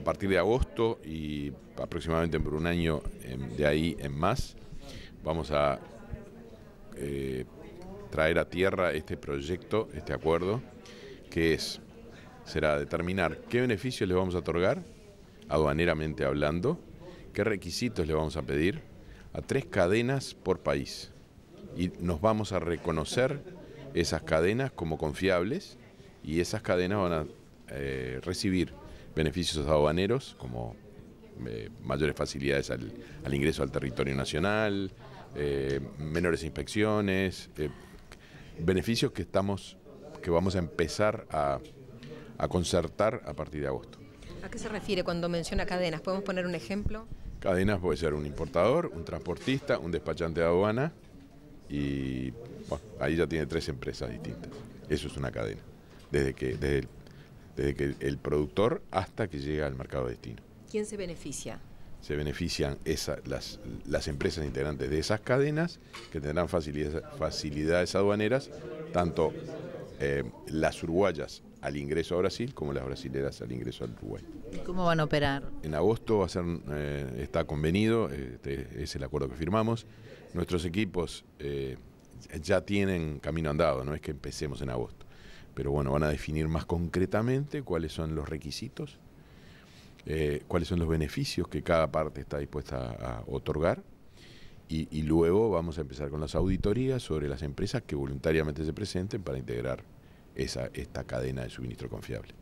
a partir de agosto y aproximadamente por un año em, de ahí en más, vamos a eh, traer a tierra este proyecto, este acuerdo, que es, será determinar qué beneficios le vamos a otorgar, aduaneramente hablando, qué requisitos le vamos a pedir a tres cadenas por país. Y nos vamos a reconocer esas cadenas como confiables y esas cadenas van a eh, recibir beneficios aduaneros, como eh, mayores facilidades al, ingreso al territorio nacional, eh, menores inspecciones, eh, beneficios que estamos, que vamos a empezar a, concertar a partir de agosto. ¿A qué se refiere cuando menciona cadenas? ¿Podemos poner un ejemplo? Cadenas puede ser un importador, un transportista, un despachante de aduana y bueno, ahí ya tiene tres empresas distintas. Eso es una cadena. Desde que desde desde que el productor hasta que llega al mercado de destino. ¿Quién se beneficia? Se benefician las, empresas integrantes de esas cadenas que tendrán facilidades, aduaneras, tanto eh, las uruguayas al ingreso a Brasil como las brasileras al ingreso al Uruguay. ¿Y cómo van a operar? En agosto a ser, eh, está convenido, este, es el acuerdo que firmamos. Nuestros equipos eh, ya tienen camino andado, no es que empecemos en agosto pero bueno, van a definir más concretamente cuáles son los requisitos, eh, cuáles son los beneficios que cada parte está dispuesta a, otorgar. Y, y, luego vamos a empezar con las auditorías sobre las empresas que voluntariamente se presenten para integrar esa, esta cadena de suministro confiable.